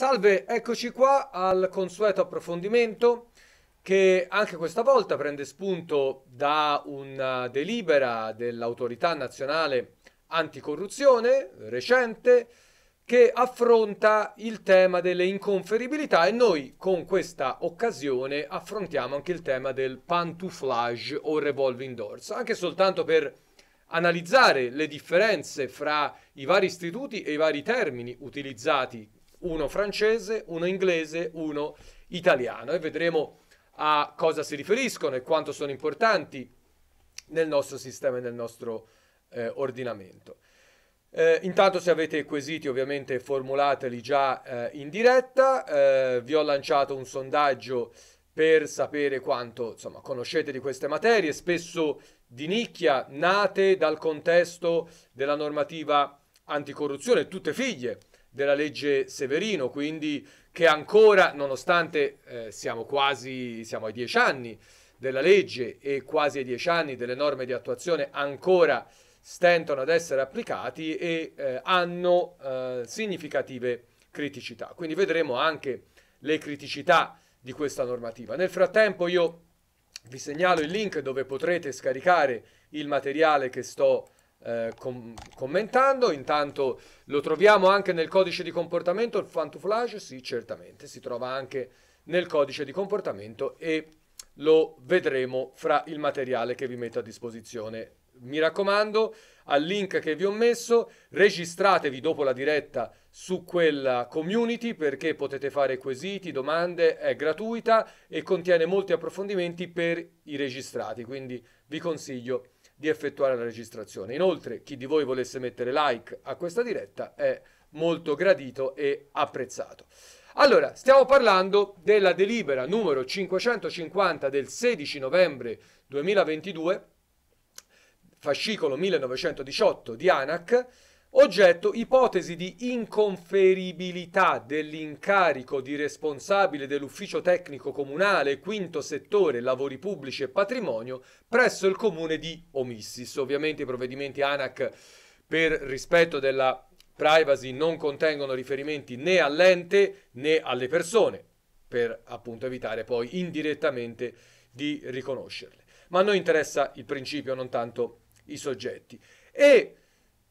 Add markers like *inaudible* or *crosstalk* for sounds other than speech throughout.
Salve, eccoci qua al consueto approfondimento che anche questa volta prende spunto da una delibera dell'autorità nazionale anticorruzione recente che affronta il tema delle inconferibilità e noi con questa occasione affrontiamo anche il tema del pantouflage o revolving doors, anche soltanto per analizzare le differenze fra i vari istituti e i vari termini utilizzati uno francese, uno inglese, uno italiano e vedremo a cosa si riferiscono e quanto sono importanti nel nostro sistema e nel nostro eh, ordinamento. Eh, intanto se avete quesiti ovviamente formulateli già eh, in diretta, eh, vi ho lanciato un sondaggio per sapere quanto insomma, conoscete di queste materie, spesso di nicchia, nate dal contesto della normativa anticorruzione, tutte figlie della legge Severino, quindi che ancora, nonostante eh, siamo quasi siamo ai dieci anni della legge e quasi ai dieci anni delle norme di attuazione, ancora stentano ad essere applicati e eh, hanno eh, significative criticità. Quindi vedremo anche le criticità di questa normativa. Nel frattempo io vi segnalo il link dove potrete scaricare il materiale che sto eh, com commentando. Intanto lo troviamo anche nel codice di comportamento, il fantuflage, sì, certamente, si trova anche nel codice di comportamento e lo vedremo fra il materiale che vi metto a disposizione. Mi raccomando, al link che vi ho messo, registratevi dopo la diretta su quella community perché potete fare quesiti, domande, è gratuita e contiene molti approfondimenti per i registrati, quindi vi consiglio di effettuare la registrazione. Inoltre, chi di voi volesse mettere like a questa diretta è molto gradito e apprezzato. Allora, stiamo parlando della delibera numero 550 del 16 novembre 2022, fascicolo 1918 di ANAC, Oggetto ipotesi di inconferibilità dell'incarico di responsabile dell'ufficio tecnico comunale, quinto settore, lavori pubblici e patrimonio presso il comune di Omissis. Ovviamente i provvedimenti ANAC per rispetto della privacy non contengono riferimenti né all'ente né alle persone, per appunto evitare poi indirettamente di riconoscerle. Ma a noi interessa il principio, non tanto i soggetti. E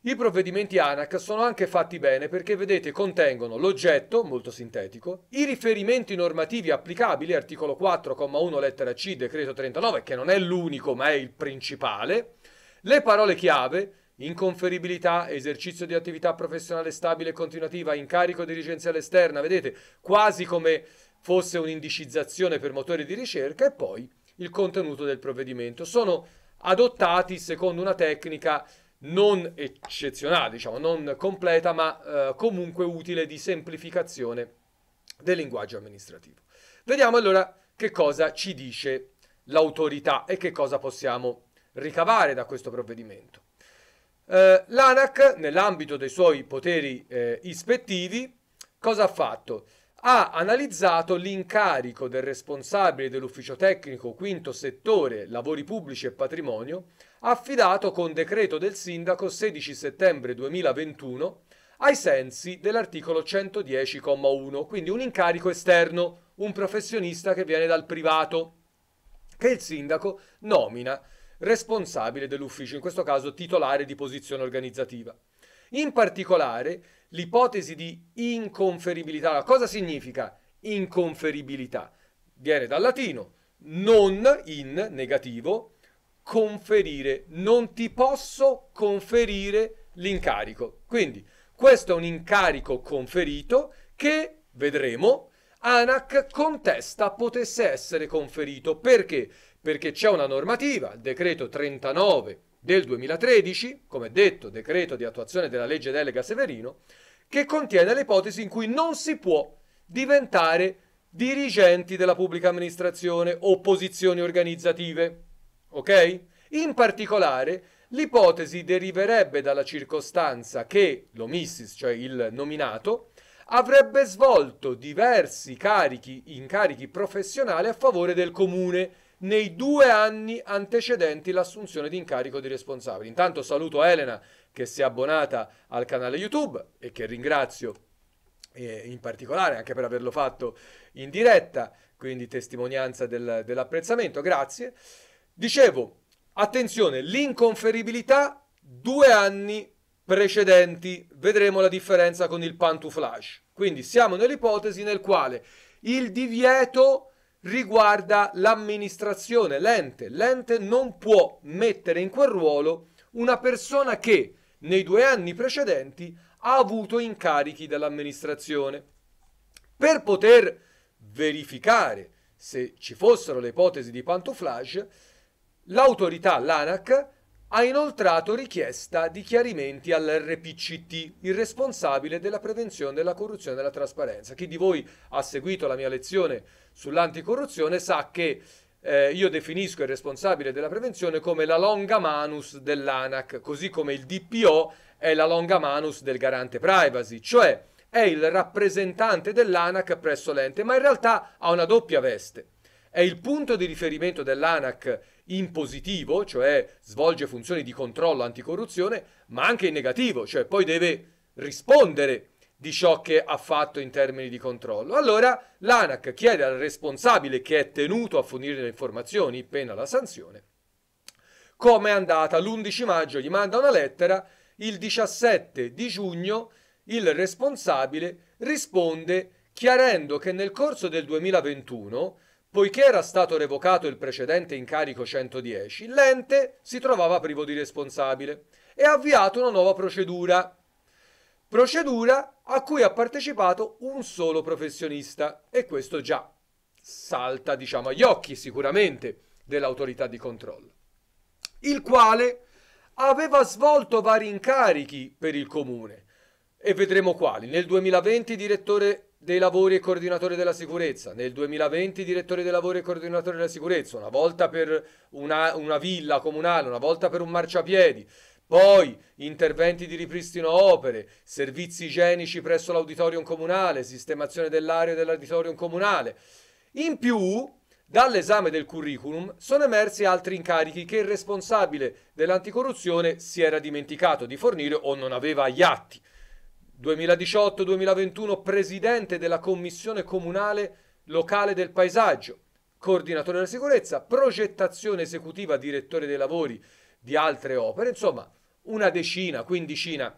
i provvedimenti ANAC sono anche fatti bene perché, vedete, contengono l'oggetto, molto sintetico, i riferimenti normativi applicabili, articolo 4,1 lettera C, decreto 39, che non è l'unico ma è il principale, le parole chiave, inconferibilità, esercizio di attività professionale stabile e continuativa, incarico dirigenziale esterna, vedete, quasi come fosse un'indicizzazione per motori di ricerca e poi il contenuto del provvedimento. Sono adottati secondo una tecnica non eccezionale, diciamo, non completa, ma eh, comunque utile di semplificazione del linguaggio amministrativo. Vediamo allora che cosa ci dice l'autorità e che cosa possiamo ricavare da questo provvedimento. Eh, L'ANAC, nell'ambito dei suoi poteri eh, ispettivi, cosa ha fatto? Ha analizzato l'incarico del responsabile dell'ufficio tecnico quinto settore lavori pubblici e patrimonio affidato con decreto del Sindaco 16 settembre 2021 ai sensi dell'articolo 110,1, quindi un incarico esterno, un professionista che viene dal privato, che il Sindaco nomina responsabile dell'ufficio, in questo caso titolare di posizione organizzativa. In particolare, l'ipotesi di inconferibilità, cosa significa inconferibilità? Viene dal latino non in negativo, conferire, non ti posso conferire l'incarico. Quindi questo è un incarico conferito che, vedremo, ANAC contesta potesse essere conferito. Perché? Perché c'è una normativa, il decreto 39 del 2013, come detto decreto di attuazione della legge delega Severino, che contiene l'ipotesi in cui non si può diventare dirigenti della pubblica amministrazione o posizioni organizzative. Ok? In particolare, l'ipotesi deriverebbe dalla circostanza che l'omissis, cioè il nominato, avrebbe svolto diversi carichi, incarichi professionali a favore del comune nei due anni antecedenti l'assunzione di incarico di responsabile. Intanto saluto Elena che si è abbonata al canale YouTube e che ringrazio eh, in particolare anche per averlo fatto in diretta, quindi testimonianza del, dell'apprezzamento, grazie. Dicevo, attenzione, l'inconferibilità due anni precedenti, vedremo la differenza con il pantouflage. Quindi siamo nell'ipotesi nel quale il divieto riguarda l'amministrazione, l'ente. L'ente non può mettere in quel ruolo una persona che nei due anni precedenti ha avuto incarichi dall'amministrazione. Per poter verificare se ci fossero le ipotesi di pantouflage, L'autorità, l'ANAC, ha inoltrato richiesta di chiarimenti all'RPCT, il responsabile della prevenzione della corruzione e della trasparenza. Chi di voi ha seguito la mia lezione sull'anticorruzione sa che eh, io definisco il responsabile della prevenzione come la longa manus dell'ANAC, così come il DPO è la longa manus del garante privacy, cioè è il rappresentante dell'ANAC presso l'ente, ma in realtà ha una doppia veste. È il punto di riferimento dell'ANAC in positivo, cioè svolge funzioni di controllo anticorruzione, ma anche in negativo, cioè poi deve rispondere di ciò che ha fatto in termini di controllo. Allora l'ANAC chiede al responsabile che è tenuto a fornire le informazioni, pena la sanzione, come è andata. L'11 maggio gli manda una lettera, il 17 di giugno il responsabile risponde chiarendo che nel corso del 2021 Poiché era stato revocato il precedente incarico 110, l'ente si trovava privo di responsabile e ha avviato una nuova procedura. Procedura a cui ha partecipato un solo professionista e questo già salta, diciamo, agli occhi sicuramente dell'autorità di controllo, il quale aveva svolto vari incarichi per il comune e vedremo quali. Nel 2020 direttore dei lavori e coordinatore della sicurezza, nel 2020 direttore dei lavori e coordinatore della sicurezza, una volta per una, una villa comunale, una volta per un marciapiedi, poi interventi di ripristino opere, servizi igienici presso l'auditorium comunale, sistemazione dell'area dell'auditorium comunale. In più, dall'esame del curriculum sono emersi altri incarichi che il responsabile dell'anticorruzione si era dimenticato di fornire o non aveva agli atti. 2018-2021 presidente della commissione comunale locale del paesaggio, coordinatore della sicurezza, progettazione esecutiva, direttore dei lavori di altre opere, insomma una decina, quindicina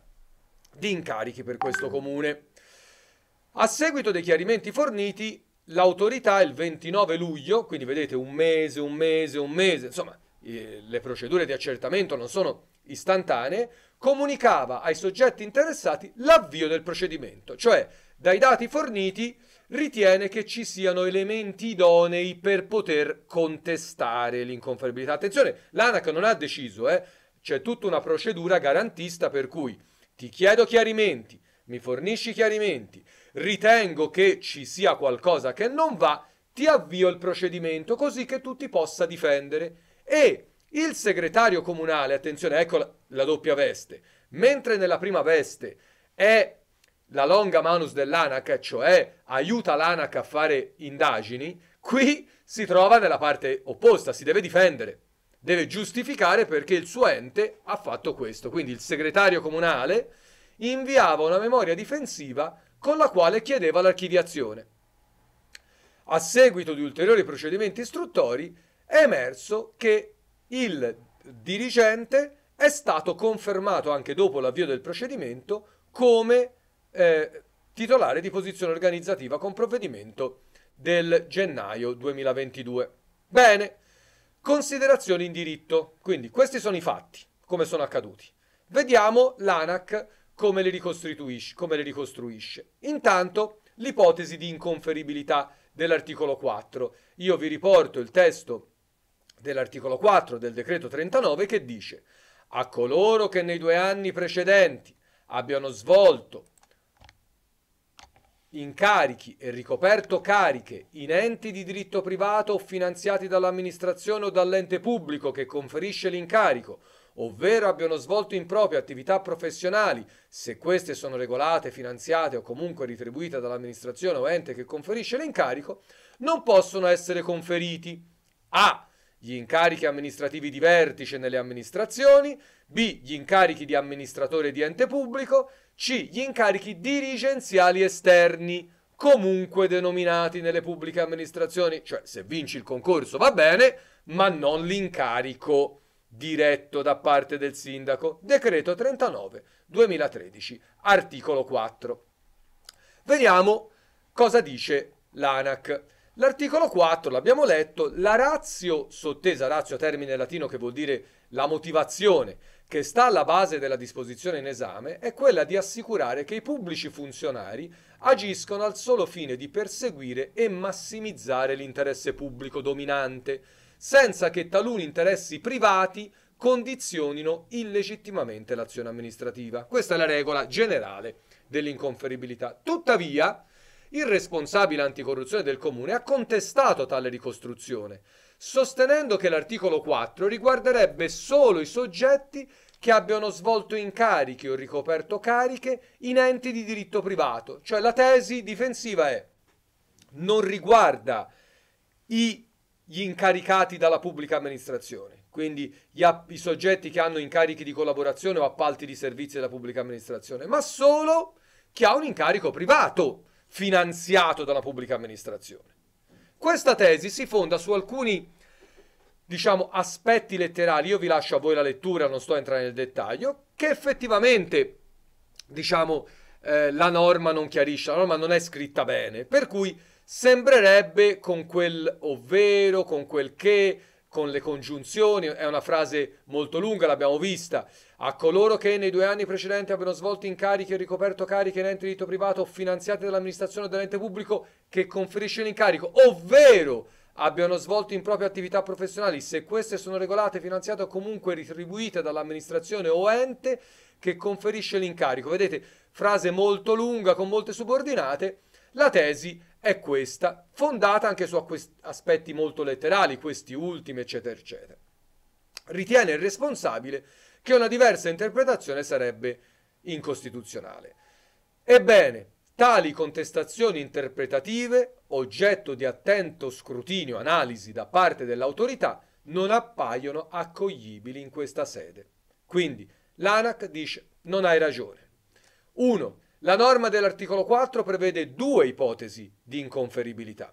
di incarichi per questo comune. A seguito dei chiarimenti forniti, l'autorità il 29 luglio, quindi vedete un mese, un mese, un mese, insomma le procedure di accertamento non sono istantanee, comunicava ai soggetti interessati l'avvio del procedimento, cioè dai dati forniti ritiene che ci siano elementi idonei per poter contestare l'inconferibilità. Attenzione, l'ANAC non ha deciso, eh? c'è tutta una procedura garantista per cui ti chiedo chiarimenti, mi fornisci chiarimenti, ritengo che ci sia qualcosa che non va, ti avvio il procedimento così che tu ti possa difendere e il segretario comunale, attenzione, ecco la, la doppia veste, mentre nella prima veste è la longa manus dell'ANAC, cioè aiuta l'ANAC a fare indagini, qui si trova nella parte opposta, si deve difendere, deve giustificare perché il suo ente ha fatto questo. Quindi il segretario comunale inviava una memoria difensiva con la quale chiedeva l'archiviazione. A seguito di ulteriori procedimenti istruttori, è emerso che il dirigente è stato confermato anche dopo l'avvio del procedimento come eh, titolare di posizione organizzativa con provvedimento del gennaio 2022. Bene, considerazioni in diritto. Quindi questi sono i fatti, come sono accaduti. Vediamo l'ANAC come le, ricostituisce, come li ricostruisce. Intanto l'ipotesi di inconferibilità dell'articolo 4. Io vi riporto il testo dell'articolo 4 del decreto 39 che dice a coloro che nei due anni precedenti abbiano svolto incarichi e ricoperto cariche in enti di diritto privato o finanziati dall'amministrazione o dall'ente pubblico che conferisce l'incarico, ovvero abbiano svolto in proprio attività professionali, se queste sono regolate, finanziate o comunque retribuite dall'amministrazione o ente che conferisce l'incarico, non possono essere conferiti a gli incarichi amministrativi di vertice nelle amministrazioni, B. gli incarichi di amministratore di ente pubblico, C. gli incarichi dirigenziali esterni, comunque denominati nelle pubbliche amministrazioni, cioè se vinci il concorso va bene, ma non l'incarico diretto da parte del sindaco. Decreto 39 2013, articolo 4. Vediamo cosa dice l'ANAC. L'articolo 4, l'abbiamo letto, la ratio sottesa, ratio termine latino che vuol dire la motivazione che sta alla base della disposizione in esame, è quella di assicurare che i pubblici funzionari agiscono al solo fine di perseguire e massimizzare l'interesse pubblico dominante, senza che taluni interessi privati condizionino illegittimamente l'azione amministrativa. Questa è la regola generale dell'inconferibilità. Tuttavia, il responsabile anticorruzione del comune ha contestato tale ricostruzione, sostenendo che l'articolo 4 riguarderebbe solo i soggetti che abbiano svolto incarichi o ricoperto cariche in enti di diritto privato. Cioè la tesi difensiva è non riguarda i, gli incaricati dalla pubblica amministrazione, quindi gli, i soggetti che hanno incarichi di collaborazione o appalti di servizi della pubblica amministrazione, ma solo chi ha un incarico privato finanziato dalla pubblica amministrazione. Questa tesi si fonda su alcuni diciamo, aspetti letterali, io vi lascio a voi la lettura, non sto a entrare nel dettaglio, che effettivamente, diciamo, eh, la norma non chiarisce, la norma non è scritta bene, per cui sembrerebbe con quel ovvero, con quel che, con le congiunzioni, è una frase molto lunga, l'abbiamo vista. A coloro che nei due anni precedenti abbiano svolto incarichi e ricoperto cariche in ente di diritto privato finanziate dall'amministrazione o dall'ente pubblico che conferisce l'incarico, ovvero abbiano svolto in proprie attività professionali, se queste sono regolate, finanziate o comunque retribuite dall'amministrazione o ente che conferisce l'incarico. Vedete, frase molto lunga con molte subordinate. La tesi è questa, fondata anche su aspetti molto letterali, questi ultimi, eccetera, eccetera. Ritiene il responsabile che una diversa interpretazione sarebbe incostituzionale. Ebbene, tali contestazioni interpretative, oggetto di attento scrutinio, analisi da parte dell'autorità, non appaiono accoglibili in questa sede. Quindi l'ANAC dice non hai ragione. 1. La norma dell'articolo 4 prevede due ipotesi di inconferibilità,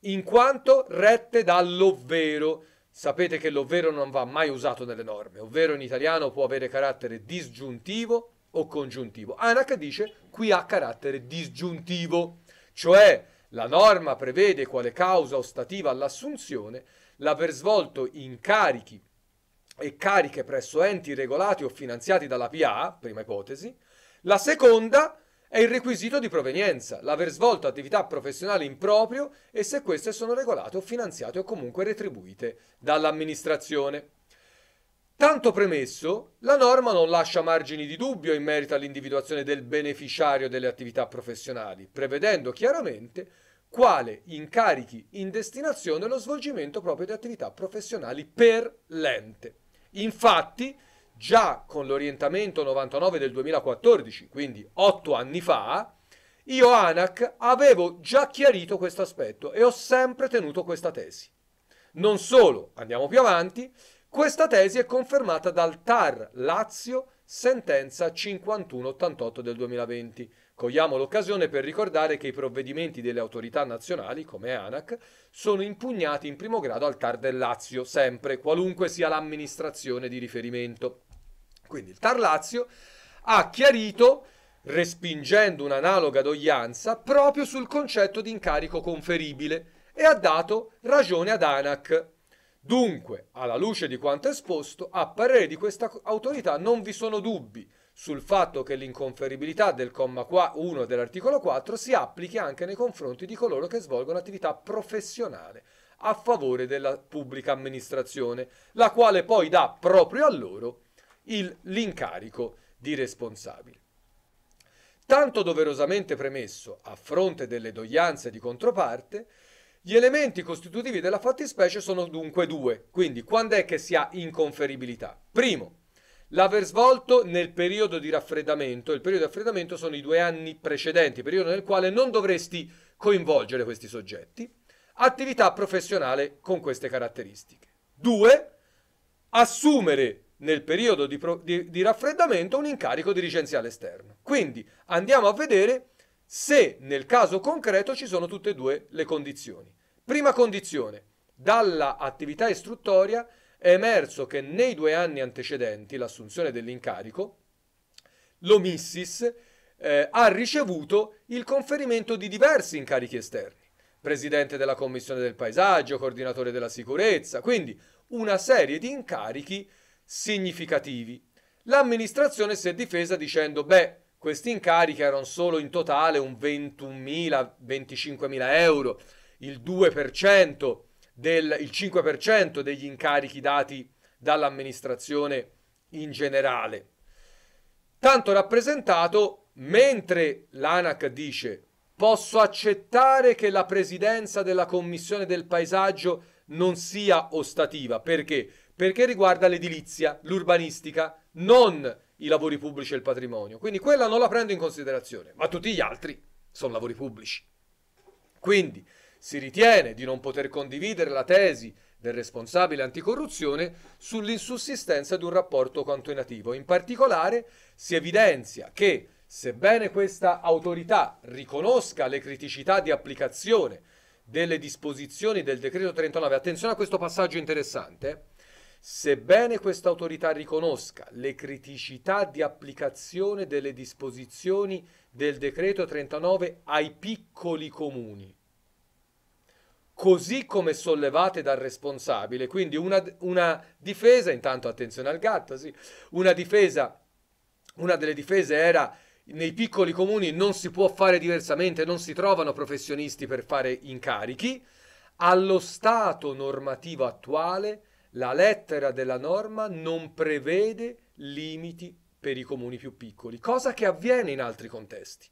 in quanto rette dall'ovvero. Sapete che l'ovvero non va mai usato nelle norme, ovvero in italiano può avere carattere disgiuntivo o congiuntivo. Anac dice qui ha carattere disgiuntivo, cioè la norma prevede quale causa ostativa all'assunzione l'aver svolto incarichi e cariche presso enti regolati o finanziati dalla PA, prima ipotesi, la seconda è il requisito di provenienza, l'aver svolto attività professionali in proprio e se queste sono regolate o finanziate o comunque retribuite dall'amministrazione. Tanto premesso, la norma non lascia margini di dubbio in merito all'individuazione del beneficiario delle attività professionali, prevedendo chiaramente quale incarichi in destinazione lo svolgimento proprio di attività professionali per l'ente. Infatti, già con l'orientamento 99 del 2014, quindi otto anni fa, io ANAC avevo già chiarito questo aspetto e ho sempre tenuto questa tesi. Non solo, andiamo più avanti, questa tesi è confermata dal TAR Lazio sentenza 5188 del 2020. Cogliamo l'occasione per ricordare che i provvedimenti delle autorità nazionali, come ANAC, sono impugnati in primo grado al TAR del Lazio, sempre, qualunque sia l'amministrazione di riferimento. Quindi il Tar Lazio ha chiarito, respingendo un'analoga doglianza, proprio sul concetto di incarico conferibile e ha dato ragione ad ANAC. Dunque, alla luce di quanto esposto, a parere di questa autorità non vi sono dubbi sul fatto che l'inconferibilità del comma 1 dell'articolo 4 si applichi anche nei confronti di coloro che svolgono attività professionale a favore della pubblica amministrazione, la quale poi dà proprio a loro il, l'incarico di responsabile. Tanto doverosamente premesso, a fronte delle doglianze di controparte, gli elementi costitutivi della fattispecie sono dunque due, quindi quando è che si ha inconferibilità? Primo, l'aver svolto nel periodo di raffreddamento, il periodo di raffreddamento sono i due anni precedenti, periodo nel quale non dovresti coinvolgere questi soggetti, attività professionale con queste caratteristiche. Due, assumere nel periodo di, pro- di, di raffreddamento un incarico dirigenziale esterno. Quindi andiamo a vedere se nel caso concreto ci sono tutte e due le condizioni. Prima condizione, dalla attività istruttoria è emerso che nei due anni antecedenti l'assunzione dell'incarico, l'Omissis eh, ha ricevuto il conferimento di diversi incarichi esterni, presidente della Commissione del Paesaggio, coordinatore della sicurezza, quindi una serie di incarichi significativi. L'amministrazione si è difesa dicendo, beh, questi incarichi erano solo in totale un 21.000-25.000 euro, il 2%, del, il 5% degli incarichi dati dall'amministrazione in generale. Tanto rappresentato, mentre l'ANAC dice posso accettare che la presidenza della Commissione del Paesaggio non sia ostativa, perché? perché riguarda l'edilizia, l'urbanistica, non i lavori pubblici e il patrimonio. Quindi quella non la prendo in considerazione, ma tutti gli altri sono lavori pubblici. Quindi si ritiene di non poter condividere la tesi del responsabile anticorruzione sull'insussistenza di un rapporto cantonativo. In particolare si evidenzia che, sebbene questa autorità riconosca le criticità di applicazione delle disposizioni del decreto 39, attenzione a questo passaggio interessante, Sebbene questa autorità riconosca le criticità di applicazione delle disposizioni del decreto 39 ai piccoli comuni, così come sollevate dal responsabile, quindi una, una difesa, intanto attenzione al gatto, sì, una difesa, una delle difese era nei piccoli comuni non si può fare diversamente, non si trovano professionisti per fare incarichi, allo stato normativo attuale la lettera della norma non prevede limiti per i comuni più piccoli, cosa che avviene in altri contesti.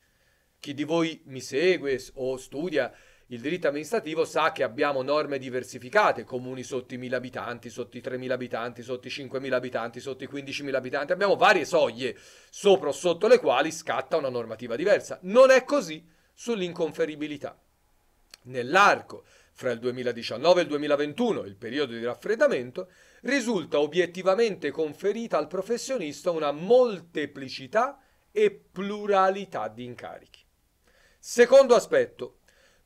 Chi di voi mi segue o studia il diritto amministrativo sa che abbiamo norme diversificate, comuni sotto i 1000 abitanti, sotto i 3000 abitanti, sotto i 5000 abitanti, sotto i 15000 abitanti, abbiamo varie soglie sopra o sotto le quali scatta una normativa diversa. Non è così sull'inconferibilità. Nell'arco fra il 2019 e il 2021, il periodo di raffreddamento, risulta obiettivamente conferita al professionista una molteplicità e pluralità di incarichi. Secondo aspetto,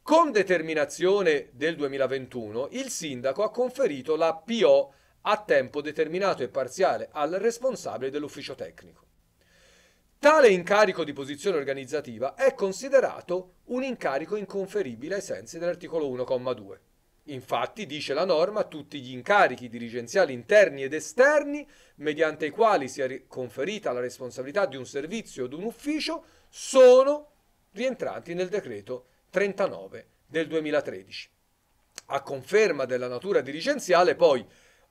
con determinazione del 2021, il sindaco ha conferito la PO a tempo determinato e parziale al responsabile dell'ufficio tecnico. Tale incarico di posizione organizzativa è considerato un incarico inconferibile ai sensi dell'articolo 1,2. Infatti, dice la norma, tutti gli incarichi dirigenziali interni ed esterni, mediante i quali sia conferita la responsabilità di un servizio o di un ufficio, sono rientranti nel decreto 39 del 2013. A conferma della natura dirigenziale, poi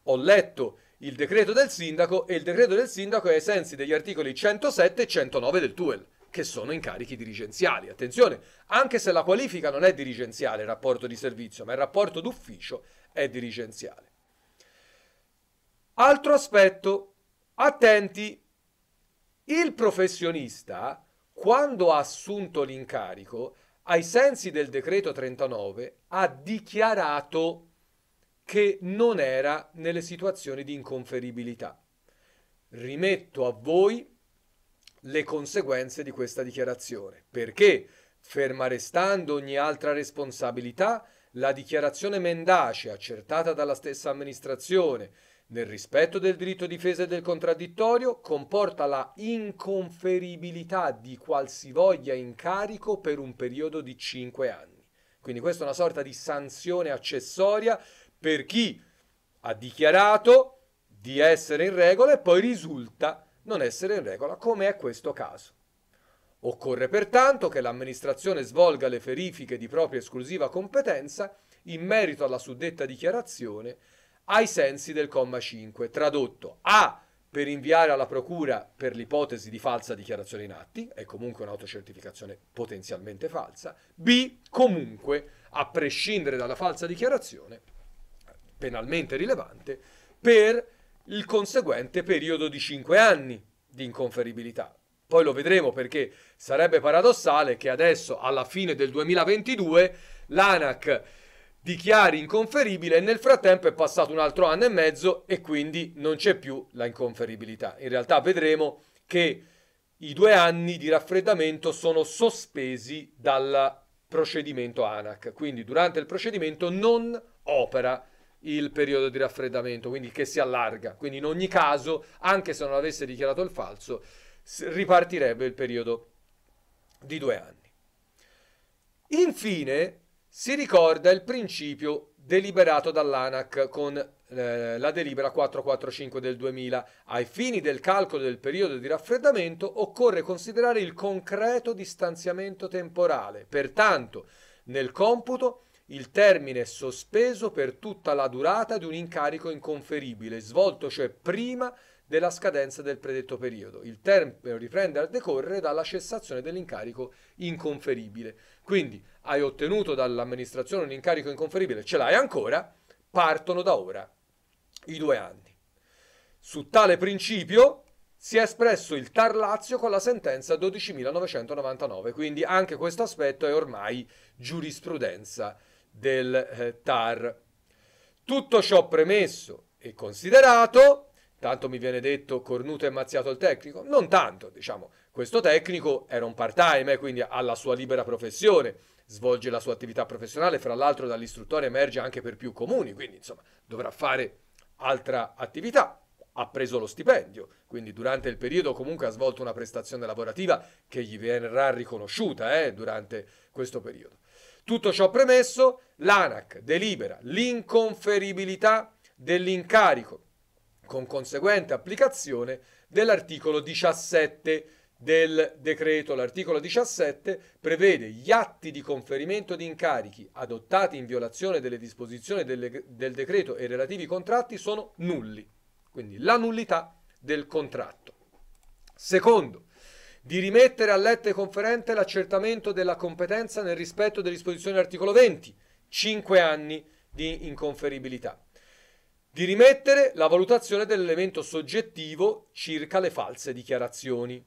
ho letto il decreto del sindaco e il decreto del sindaco è ai sensi degli articoli 107 e 109 del TUEL che sono incarichi dirigenziali. Attenzione, anche se la qualifica non è dirigenziale il rapporto di servizio, ma il rapporto d'ufficio è dirigenziale. Altro aspetto, attenti, il professionista, quando ha assunto l'incarico, ai sensi del decreto 39, ha dichiarato che non era nelle situazioni di inconferibilità. Rimetto a voi le conseguenze di questa dichiarazione, perché, ferma restando ogni altra responsabilità, la dichiarazione mendace accertata dalla stessa amministrazione nel rispetto del diritto difesa e del contraddittorio comporta la inconferibilità di qualsivoglia incarico per un periodo di cinque anni. Quindi questa è una sorta di sanzione accessoria per chi ha dichiarato di essere in regola e poi risulta non essere in regola, come è questo caso. Occorre pertanto che l'amministrazione svolga le verifiche di propria esclusiva competenza in merito alla suddetta dichiarazione ai sensi del comma 5, tradotto A per inviare alla procura per l'ipotesi di falsa dichiarazione in atti, è comunque un'autocertificazione potenzialmente falsa, B comunque, a prescindere dalla falsa dichiarazione, penalmente rilevante per il conseguente periodo di 5 anni di inconferibilità. Poi lo vedremo perché sarebbe paradossale che adesso, alla fine del 2022, l'ANAC dichiari inconferibile e nel frattempo è passato un altro anno e mezzo e quindi non c'è più la inconferibilità. In realtà vedremo che i due anni di raffreddamento sono sospesi dal procedimento ANAC, quindi durante il procedimento non opera il periodo di raffreddamento, quindi che si allarga. Quindi in ogni caso, anche se non avesse dichiarato il falso, ripartirebbe il periodo di due anni. Infine, si ricorda il principio deliberato dall'ANAC con eh, la delibera 445 del 2000. Ai fini del calcolo del periodo di raffreddamento occorre considerare il concreto distanziamento temporale. Pertanto, nel computo il termine è sospeso per tutta la durata di un incarico inconferibile, svolto cioè prima della scadenza del predetto periodo. Il termine riprende a decorrere dalla cessazione dell'incarico inconferibile. Quindi hai ottenuto dall'amministrazione un incarico inconferibile, ce l'hai ancora, partono da ora i due anni. Su tale principio si è espresso il Tar Lazio con la sentenza 12.999, quindi anche questo aspetto è ormai giurisprudenza del eh, TAR. Tutto ciò premesso e considerato, tanto mi viene detto cornuto e mazziato il tecnico, non tanto, diciamo, questo tecnico era un part-time, eh, quindi ha la sua libera professione, svolge la sua attività professionale, fra l'altro dall'istruttore emerge anche per più comuni, quindi insomma dovrà fare altra attività, ha preso lo stipendio, quindi durante il periodo comunque ha svolto una prestazione lavorativa che gli verrà riconosciuta eh, durante questo periodo. Tutto ciò premesso, l'ANAC delibera l'inconferibilità dell'incarico con conseguente applicazione dell'articolo 17 del decreto. L'articolo 17 prevede gli atti di conferimento di incarichi adottati in violazione delle disposizioni del, del decreto e relativi contratti sono nulli, quindi la nullità del contratto. Secondo, di rimettere all'ette conferente l'accertamento della competenza nel rispetto delle disposizioni dell'articolo 20, 5 anni di inconferibilità, di rimettere la valutazione dell'elemento soggettivo circa le false dichiarazioni.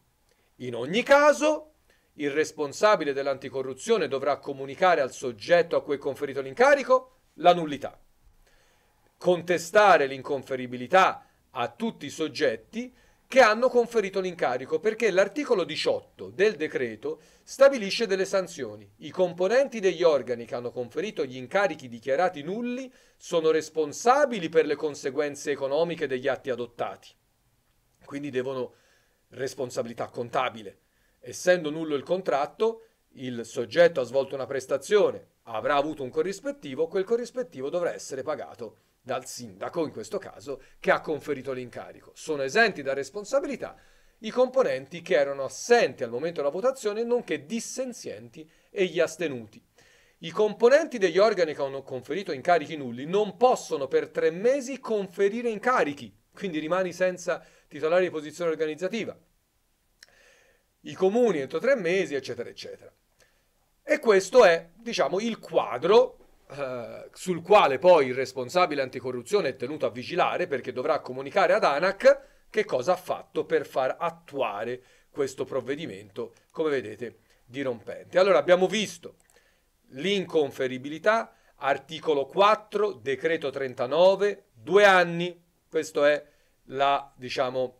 In ogni caso, il responsabile dell'anticorruzione dovrà comunicare al soggetto a cui è conferito l'incarico la nullità. Contestare l'inconferibilità a tutti i soggetti che hanno conferito l'incarico perché l'articolo 18 del decreto stabilisce delle sanzioni. I componenti degli organi che hanno conferito gli incarichi dichiarati nulli sono responsabili per le conseguenze economiche degli atti adottati. Quindi devono responsabilità contabile. Essendo nullo il contratto, il soggetto ha svolto una prestazione, avrà avuto un corrispettivo, quel corrispettivo dovrà essere pagato dal sindaco, in questo caso, che ha conferito l'incarico. Sono esenti da responsabilità i componenti che erano assenti al momento della votazione, nonché dissenzienti e gli astenuti. I componenti degli organi che hanno conferito incarichi nulli non possono per tre mesi conferire incarichi, quindi rimani senza titolare di posizione organizzativa. I comuni entro tre mesi, eccetera, eccetera. E questo è, diciamo, il quadro eh, sul quale poi il responsabile anticorruzione è tenuto a vigilare perché dovrà comunicare ad ANAC che cosa ha fatto per far attuare questo provvedimento, come vedete, dirompente. Allora abbiamo visto l'inconferibilità, articolo 4, decreto 39, due anni, questo è la, diciamo,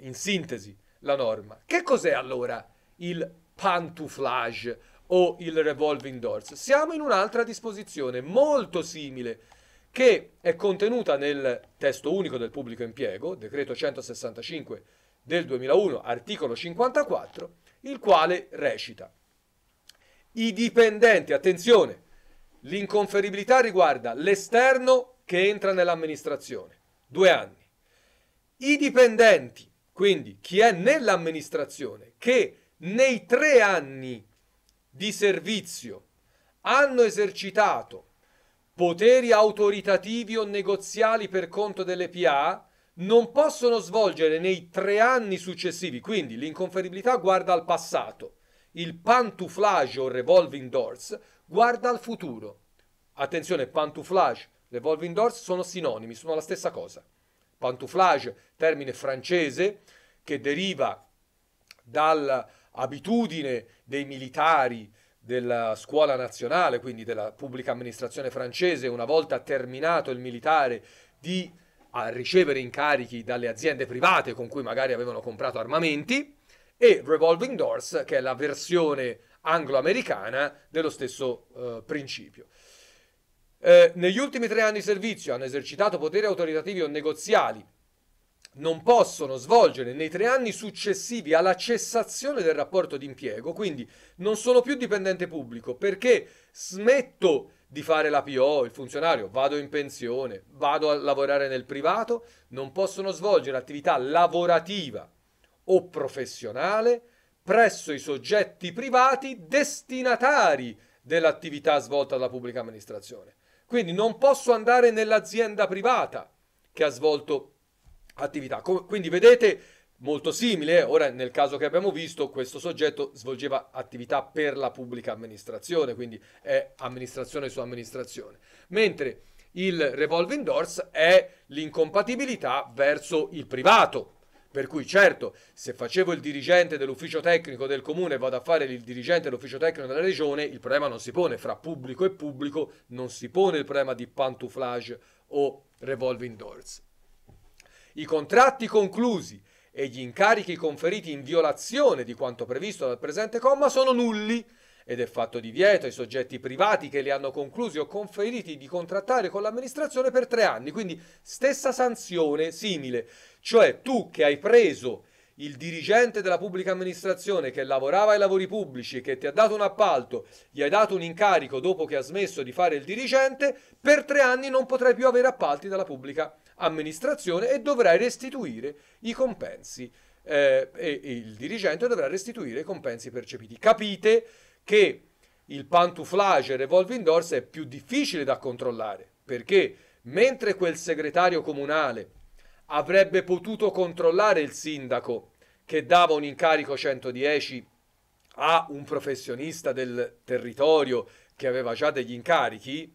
in sintesi, la norma. Che cos'è allora il pantouflage o il revolving doors. Siamo in un'altra disposizione molto simile che è contenuta nel testo unico del pubblico impiego, decreto 165 del 2001, articolo 54, il quale recita i dipendenti, attenzione, l'inconferibilità riguarda l'esterno che entra nell'amministrazione, due anni. I dipendenti, quindi chi è nell'amministrazione, che nei tre anni di servizio, hanno esercitato poteri autoritativi o negoziali per conto delle PA, non possono svolgere nei tre anni successivi, quindi l'inconferibilità guarda al passato, il pantouflage o revolving doors guarda al futuro. Attenzione, pantouflage, revolving doors sono sinonimi, sono la stessa cosa. Pantouflage, termine francese che deriva dal abitudine dei militari della scuola nazionale, quindi della pubblica amministrazione francese, una volta terminato il militare, di ricevere incarichi dalle aziende private con cui magari avevano comprato armamenti, e Revolving Doors, che è la versione anglo-americana dello stesso eh, principio. Eh, negli ultimi tre anni di servizio hanno esercitato poteri autoritativi o negoziali non possono svolgere nei tre anni successivi alla cessazione del rapporto di impiego, quindi non sono più dipendente pubblico perché smetto di fare la PO, il funzionario, vado in pensione, vado a lavorare nel privato, non possono svolgere attività lavorativa o professionale presso i soggetti privati destinatari dell'attività svolta dalla pubblica amministrazione. Quindi non posso andare nell'azienda privata che ha svolto attività. Quindi vedete molto simile, eh. ora nel caso che abbiamo visto questo soggetto svolgeva attività per la pubblica amministrazione, quindi è amministrazione su amministrazione, mentre il revolving doors è l'incompatibilità verso il privato. Per cui certo, se facevo il dirigente dell'ufficio tecnico del comune e vado a fare il dirigente dell'ufficio tecnico della regione, il problema non si pone fra pubblico e pubblico, non si pone il problema di pantouflage o revolving doors i contratti conclusi e gli incarichi conferiti in violazione di quanto previsto dal presente comma sono nulli ed è fatto divieto ai soggetti privati che li hanno conclusi o conferiti di contrattare con l'amministrazione per tre anni, quindi stessa sanzione simile, cioè tu che hai preso il dirigente della pubblica amministrazione che lavorava ai lavori pubblici e che ti ha dato un appalto, gli hai dato un incarico dopo che ha smesso di fare il dirigente, per tre anni non potrai più avere appalti dalla pubblica amministrazione e dovrai restituire i compensi. Eh, e il dirigente dovrà restituire i compensi percepiti. Capite che il pantouflage e il revolving doors è più difficile da controllare perché mentre quel segretario comunale avrebbe potuto controllare il sindaco che dava un incarico 110 a un professionista del territorio che aveva già degli incarichi,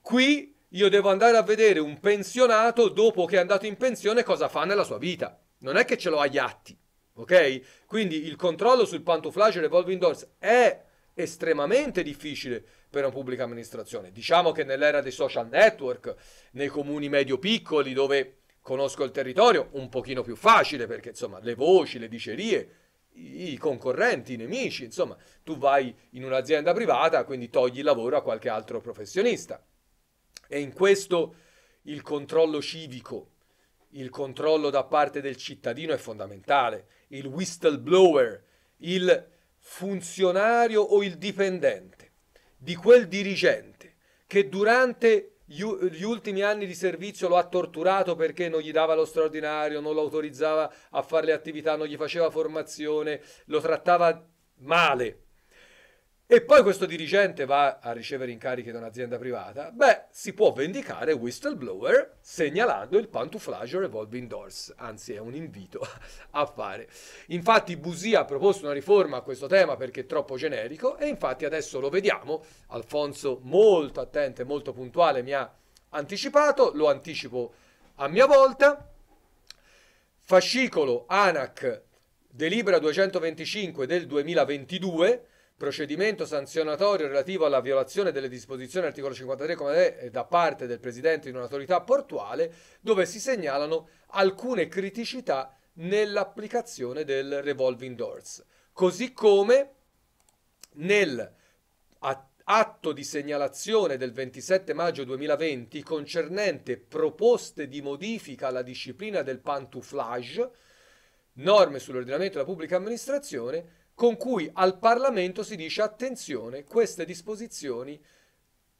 qui io devo andare a vedere un pensionato dopo che è andato in pensione cosa fa nella sua vita. Non è che ce l'ho agli atti, ok? Quindi il controllo sul pantoflage revolving doors è estremamente difficile per una pubblica amministrazione. Diciamo che nell'era dei social network, nei comuni medio-piccoli dove conosco il territorio un pochino più facile perché insomma le voci, le dicerie, i concorrenti, i nemici, insomma tu vai in un'azienda privata quindi togli il lavoro a qualche altro professionista. E in questo il controllo civico, il controllo da parte del cittadino è fondamentale, il whistleblower, il funzionario o il dipendente di quel dirigente che durante gli ultimi anni di servizio lo ha torturato perché non gli dava lo straordinario, non lo autorizzava a fare le attività, non gli faceva formazione, lo trattava male e poi questo dirigente va a ricevere incarichi da un'azienda privata, beh, si può vendicare whistleblower segnalando il pantuflaggio revolving doors, anzi è un invito *laughs* a fare. Infatti Busia ha proposto una riforma a questo tema perché è troppo generico e infatti adesso lo vediamo, Alfonso molto attento e molto puntuale mi ha anticipato, lo anticipo a mia volta. Fascicolo ANAC delibera 225 del 2022 procedimento sanzionatorio relativo alla violazione delle disposizioni articolo 53,3 eh, da parte del presidente di un'autorità portuale dove si segnalano alcune criticità nell'applicazione del revolving doors, così come nel atto di segnalazione del 27 maggio 2020 concernente proposte di modifica alla disciplina del pantouflage, norme sull'ordinamento della pubblica amministrazione, con cui al Parlamento si dice attenzione, queste disposizioni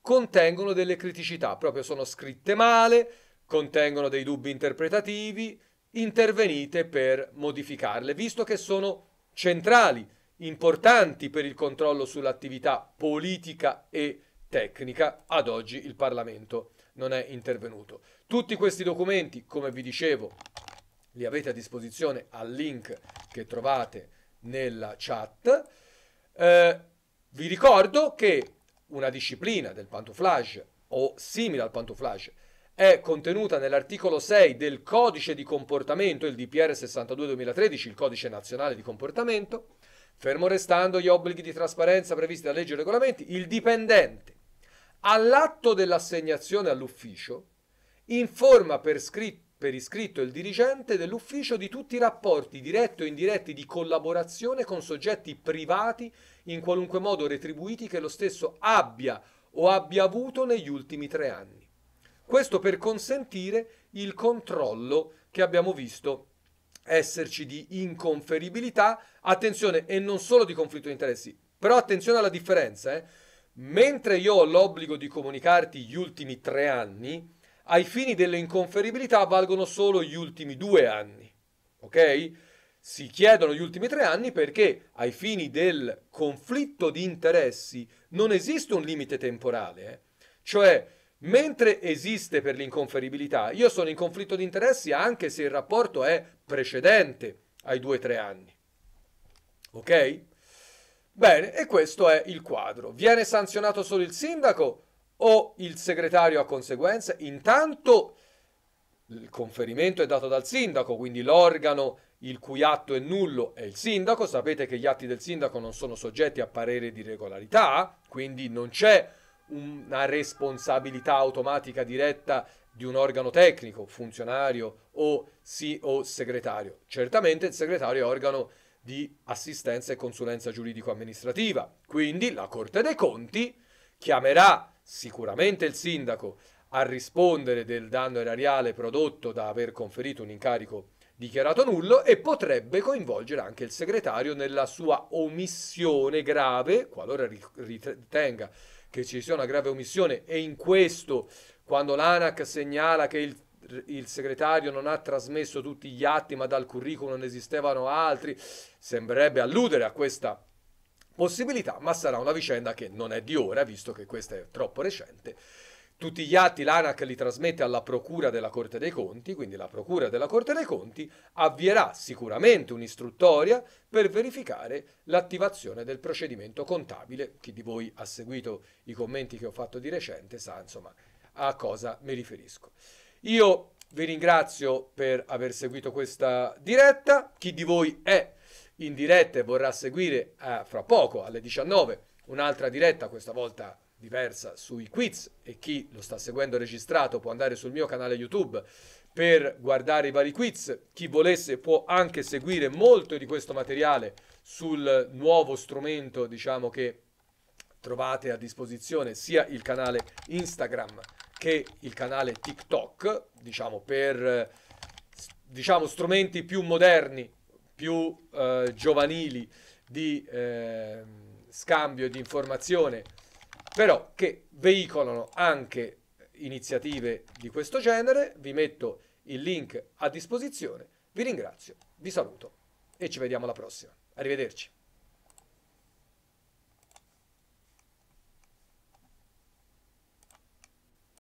contengono delle criticità, proprio sono scritte male, contengono dei dubbi interpretativi, intervenite per modificarle, visto che sono centrali, importanti per il controllo sull'attività politica e tecnica, ad oggi il Parlamento non è intervenuto. Tutti questi documenti, come vi dicevo, li avete a disposizione al link che trovate nella chat. Eh, vi ricordo che una disciplina del pantouflage o simile al pantouflage è contenuta nell'articolo 6 del codice di comportamento, il DPR 62-2013, il codice nazionale di comportamento, fermo restando gli obblighi di trasparenza previsti da leggi e regolamenti, il dipendente all'atto dell'assegnazione all'ufficio informa per scritto per iscritto il dirigente dell'ufficio di tutti i rapporti diretti o indiretti di collaborazione con soggetti privati in qualunque modo retribuiti che lo stesso abbia o abbia avuto negli ultimi tre anni. Questo per consentire il controllo che abbiamo visto esserci di inconferibilità, attenzione, e non solo di conflitto di interessi, però attenzione alla differenza, eh? mentre io ho l'obbligo di comunicarti gli ultimi tre anni, ai fini dell'inconferibilità valgono solo gli ultimi due anni, ok? Si chiedono gli ultimi tre anni perché ai fini del conflitto di interessi non esiste un limite temporale, eh? cioè mentre esiste per l'inconferibilità, io sono in conflitto di interessi anche se il rapporto è precedente ai due o tre anni, ok? Bene, e questo è il quadro. Viene sanzionato solo il sindaco? o il segretario a conseguenza. Intanto il conferimento è dato dal sindaco, quindi l'organo il cui atto è nullo è il sindaco. Sapete che gli atti del sindaco non sono soggetti a parere di regolarità, quindi non c'è una responsabilità automatica diretta di un organo tecnico, funzionario o, sì, o segretario. Certamente il segretario è organo di assistenza e consulenza giuridico-amministrativa, quindi la Corte dei Conti chiamerà sicuramente il sindaco a rispondere del danno erariale prodotto da aver conferito un incarico dichiarato nullo e potrebbe coinvolgere anche il segretario nella sua omissione grave, qualora ritenga che ci sia una grave omissione e in questo quando l'ANAC segnala che il, il segretario non ha trasmesso tutti gli atti ma dal curriculum non esistevano altri, sembrerebbe alludere a questa possibilità, ma sarà una vicenda che non è di ora, visto che questa è troppo recente. Tutti gli atti l'ANAC li trasmette alla Procura della Corte dei Conti, quindi la Procura della Corte dei Conti avvierà sicuramente un'istruttoria per verificare l'attivazione del procedimento contabile. Chi di voi ha seguito i commenti che ho fatto di recente sa insomma a cosa mi riferisco. Io vi ringrazio per aver seguito questa diretta, chi di voi è in diretta e vorrà seguire eh, fra poco alle 19 un'altra diretta, questa volta diversa, sui quiz e chi lo sta seguendo registrato può andare sul mio canale YouTube per guardare i vari quiz. Chi volesse può anche seguire molto di questo materiale sul nuovo strumento, diciamo che trovate a disposizione sia il canale Instagram che il canale TikTok, diciamo per diciamo strumenti più moderni più eh, giovanili di eh, scambio di informazione, però che veicolano anche iniziative di questo genere. Vi metto il link a disposizione. Vi ringrazio, vi saluto e ci vediamo alla prossima. Arrivederci.